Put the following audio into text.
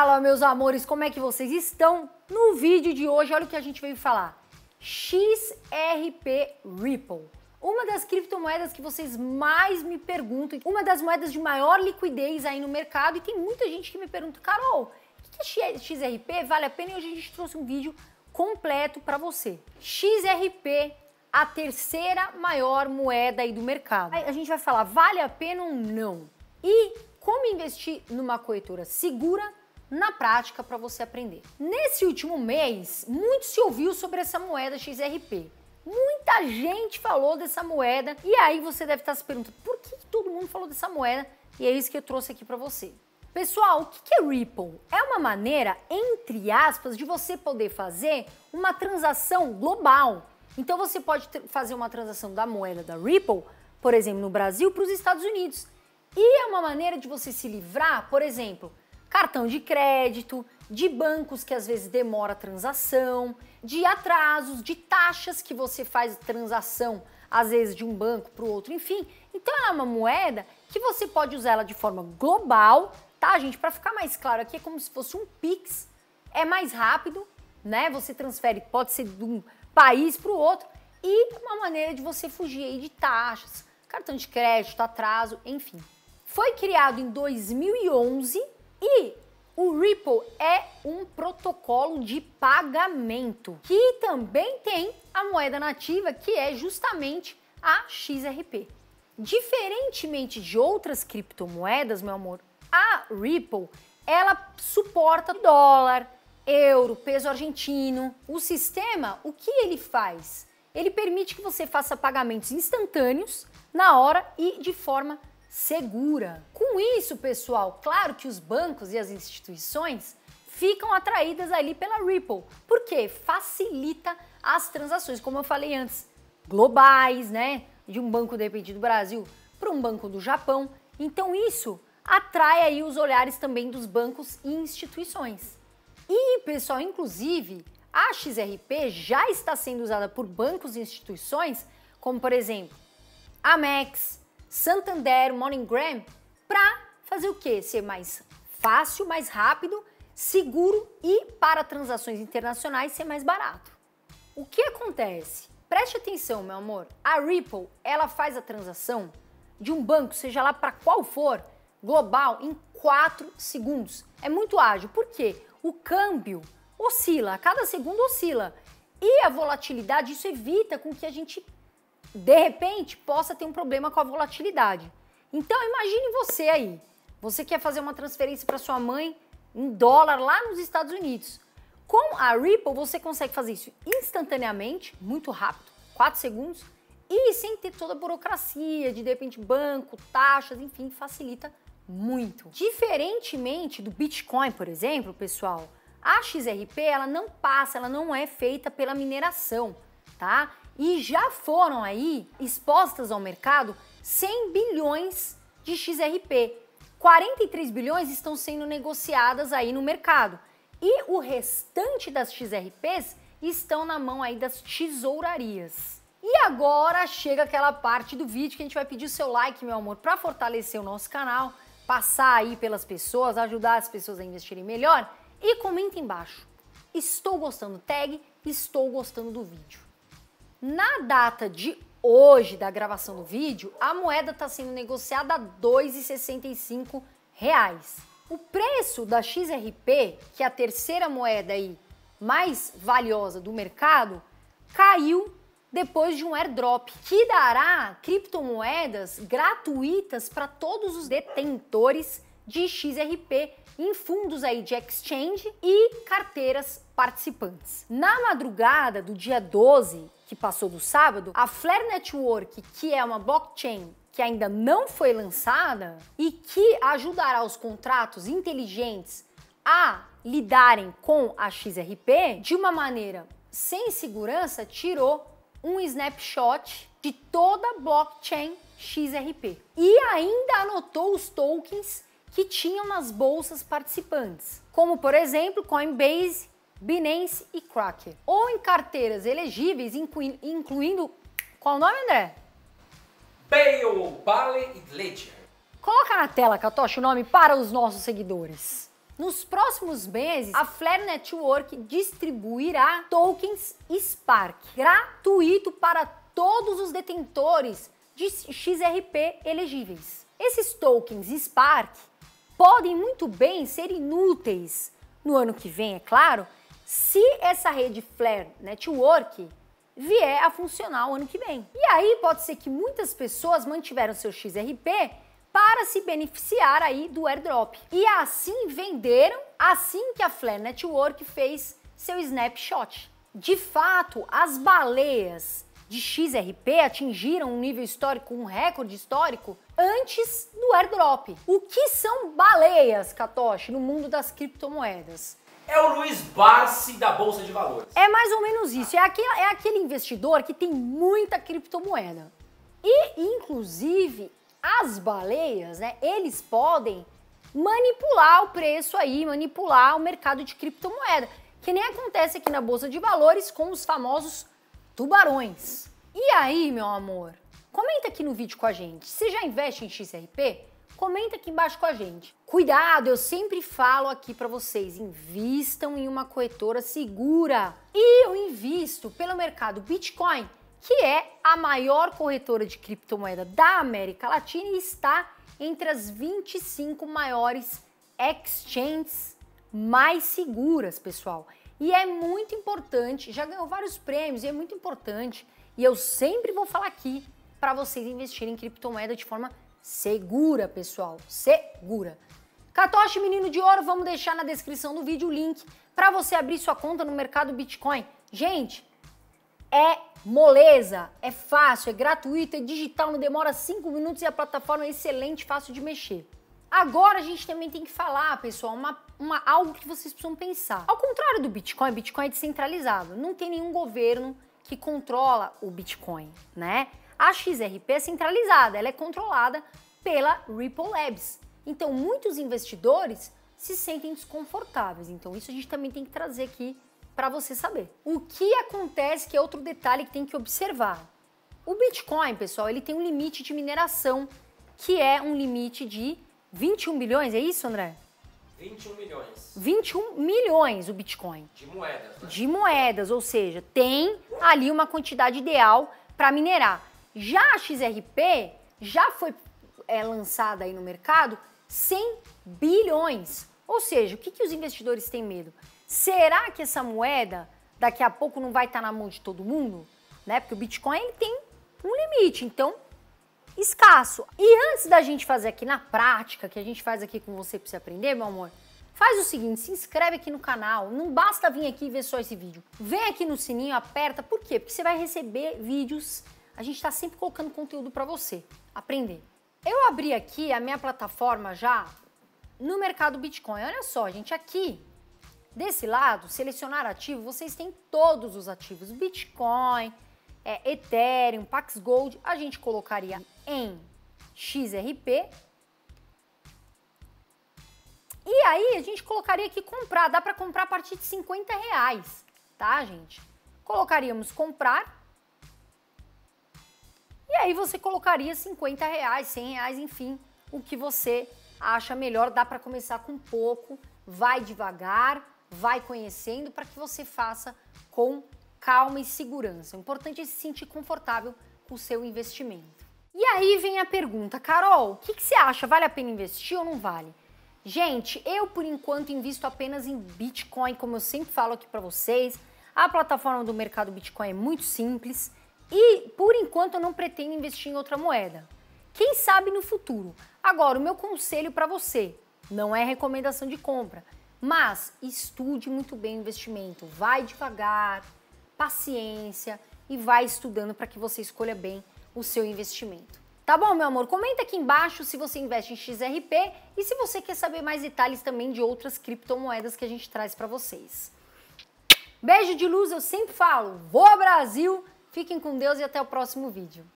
Fala, meus amores, como é que vocês estão? No vídeo de hoje, olha o que a gente veio falar. XRP Ripple. Uma das criptomoedas que vocês mais me perguntam, uma das moedas de maior liquidez aí no mercado, e tem muita gente que me pergunta, Carol, o que é XRP? Vale a pena? E hoje a gente trouxe um vídeo completo para você. XRP, a terceira maior moeda aí do mercado. Aí a gente vai falar, vale a pena ou não? E como investir numa corretora segura na prática para você aprender. Nesse último mês, muito se ouviu sobre essa moeda XRP. Muita gente falou dessa moeda e aí você deve estar tá se perguntando por que todo mundo falou dessa moeda e é isso que eu trouxe aqui para você. Pessoal, o que é Ripple? É uma maneira, entre aspas, de você poder fazer uma transação global. Então você pode fazer uma transação da moeda da Ripple, por exemplo, no Brasil, para os Estados Unidos. E é uma maneira de você se livrar, por exemplo, cartão de crédito, de bancos que às vezes demora a transação, de atrasos, de taxas que você faz transação às vezes de um banco para o outro, enfim. Então ela é uma moeda que você pode usar ela de forma global, tá, gente? Para ficar mais claro aqui é como se fosse um Pix, é mais rápido, né? Você transfere, pode ser de um país para o outro e uma maneira de você fugir aí de taxas, cartão de crédito, atraso, enfim. Foi criado em 2011 e o Ripple é um protocolo de pagamento que também tem a moeda nativa, que é justamente a XRP. Diferentemente de outras criptomoedas, meu amor, a Ripple ela suporta dólar, euro, peso argentino. O sistema, o que ele faz? Ele permite que você faça pagamentos instantâneos, na hora e de forma segura. Com isso, pessoal, claro que os bancos e as instituições ficam atraídas ali pela Ripple, porque facilita as transações, como eu falei antes, globais, né? De um banco de repente do Brasil para um banco do Japão. Então isso atrai aí os olhares também dos bancos e instituições. E pessoal, inclusive, a XRP já está sendo usada por bancos e instituições, como por exemplo, Amex, Santander, MorningGram, para fazer o quê? Ser mais fácil, mais rápido, seguro e para transações internacionais ser mais barato. O que acontece? Preste atenção, meu amor. A Ripple, ela faz a transação de um banco, seja lá para qual for, global em 4 segundos. É muito ágil. Por quê? O câmbio oscila, a cada segundo oscila. E a volatilidade, isso evita com que a gente de repente possa ter um problema com a volatilidade. Então imagine você aí, você quer fazer uma transferência para sua mãe em dólar lá nos Estados Unidos. Com a Ripple você consegue fazer isso instantaneamente, muito rápido, 4 segundos, e sem ter toda a burocracia de de repente banco, taxas, enfim, facilita muito. Diferentemente do Bitcoin, por exemplo, pessoal, a XRP ela não passa, ela não é feita pela mineração, tá? e já foram aí expostas ao mercado 100 bilhões de XRP. 43 bilhões estão sendo negociadas aí no mercado e o restante das XRPs estão na mão aí das tesourarias. E agora chega aquela parte do vídeo que a gente vai pedir o seu like, meu amor, para fortalecer o nosso canal, passar aí pelas pessoas, ajudar as pessoas a investirem melhor e comenta embaixo. Estou gostando, tag, estou gostando do vídeo. Na data de hoje da gravação do vídeo, a moeda está sendo negociada a R$ 2,65. O preço da XRP, que é a terceira moeda aí mais valiosa do mercado, caiu depois de um airdrop, que dará criptomoedas gratuitas para todos os detentores de XRP em fundos aí de exchange e carteiras participantes. Na madrugada do dia 12, que passou do sábado, a Flare Network, que é uma blockchain que ainda não foi lançada e que ajudará os contratos inteligentes a lidarem com a XRP de uma maneira sem segurança, tirou um snapshot de toda a blockchain XRP e ainda anotou os tokens que tinham nas bolsas participantes, como por exemplo Coinbase, Binance e Kraken, ou em carteiras elegíveis, incluindo, qual o nome, André? Bale, Bale e Ledger. Coloca na tela, Catocha, o nome para os nossos seguidores. Nos próximos meses, a Flare Network distribuirá tokens Spark gratuito para todos os detentores de XRP elegíveis. Esses tokens Spark podem muito bem ser inúteis no ano que vem, é claro, se essa rede Flare Network vier a funcionar o ano que vem. E aí pode ser que muitas pessoas mantiveram seu XRP para se beneficiar aí do airdrop. E assim venderam assim que a Flare Network fez seu snapshot. De fato, as baleias de XRP atingiram um nível histórico, um recorde histórico, antes do airdrop. O que são baleias, Katoshi, no mundo das criptomoedas? É o Luiz Barsi da Bolsa de Valores. É mais ou menos isso. É aquele, é aquele investidor que tem muita criptomoeda. E, inclusive, as baleias, né? Eles podem manipular o preço aí, manipular o mercado de criptomoeda. Que nem acontece aqui na Bolsa de Valores com os famosos tubarões. E aí, meu amor? Comenta aqui no vídeo com a gente. Você já investe em XRP? Comenta aqui embaixo com a gente. Cuidado, eu sempre falo aqui para vocês, invistam em uma corretora segura. E eu invisto pelo mercado Bitcoin, que é a maior corretora de criptomoeda da América Latina e está entre as 25 maiores exchanges mais seguras, pessoal. E é muito importante, já ganhou vários prêmios e é muito importante, e eu sempre vou falar aqui para vocês investirem em criptomoeda de forma segura, pessoal, segura. Catoche Menino de Ouro, vamos deixar na descrição do vídeo o link para você abrir sua conta no mercado Bitcoin. Gente, é moleza, é fácil, é gratuito, é digital, não demora 5 minutos e a plataforma é excelente, fácil de mexer. Agora a gente também tem que falar, pessoal, uma uma, algo que vocês precisam pensar. Ao contrário do Bitcoin, Bitcoin é descentralizado. Não tem nenhum governo que controla o Bitcoin, né? A XRP é centralizada, ela é controlada pela Ripple Labs. Então, muitos investidores se sentem desconfortáveis. Então, isso a gente também tem que trazer aqui para você saber. O que acontece que é outro detalhe que tem que observar. O Bitcoin, pessoal, ele tem um limite de mineração que é um limite de 21 bilhões, é isso, André? 21 milhões. 21 milhões o Bitcoin. De moedas. Né? De moedas, ou seja, tem ali uma quantidade ideal para minerar. Já a XRP já foi é, lançada aí no mercado 100 bilhões. Ou seja, o que, que os investidores têm medo? Será que essa moeda daqui a pouco não vai estar tá na mão de todo mundo? Né? Porque o Bitcoin ele tem um limite. Então, escasso. E antes da gente fazer aqui na prática, que a gente faz aqui com você para você aprender, meu amor, Faz o seguinte, se inscreve aqui no canal, não basta vir aqui e ver só esse vídeo. Vem aqui no sininho, aperta, por quê? Porque você vai receber vídeos, a gente está sempre colocando conteúdo para você aprender. Eu abri aqui a minha plataforma já no mercado Bitcoin. Olha só, gente, aqui desse lado, selecionar ativo, vocês têm todos os ativos, Bitcoin, é, Ethereum, Pax Gold, a gente colocaria em XRP. E aí a gente colocaria aqui comprar, dá para comprar a partir de 50 reais, tá, gente? Colocaríamos comprar. E aí você colocaria 50 reais, 100 reais, enfim, o que você acha melhor. Dá para começar com pouco, vai devagar, vai conhecendo para que você faça com calma e segurança. O importante é se sentir confortável com o seu investimento. E aí vem a pergunta, Carol, o que, que você acha? Vale a pena investir ou não vale? Gente, eu por enquanto invisto apenas em Bitcoin, como eu sempre falo aqui para vocês. A plataforma do mercado Bitcoin é muito simples e por enquanto eu não pretendo investir em outra moeda. Quem sabe no futuro. Agora, o meu conselho para você não é recomendação de compra, mas estude muito bem o investimento, vai devagar, paciência e vai estudando para que você escolha bem o seu investimento. Tá bom, meu amor? Comenta aqui embaixo se você investe em XRP e se você quer saber mais detalhes também de outras criptomoedas que a gente traz para vocês. Beijo de luz, eu sempre falo. Boa Brasil! Fiquem com Deus e até o próximo vídeo.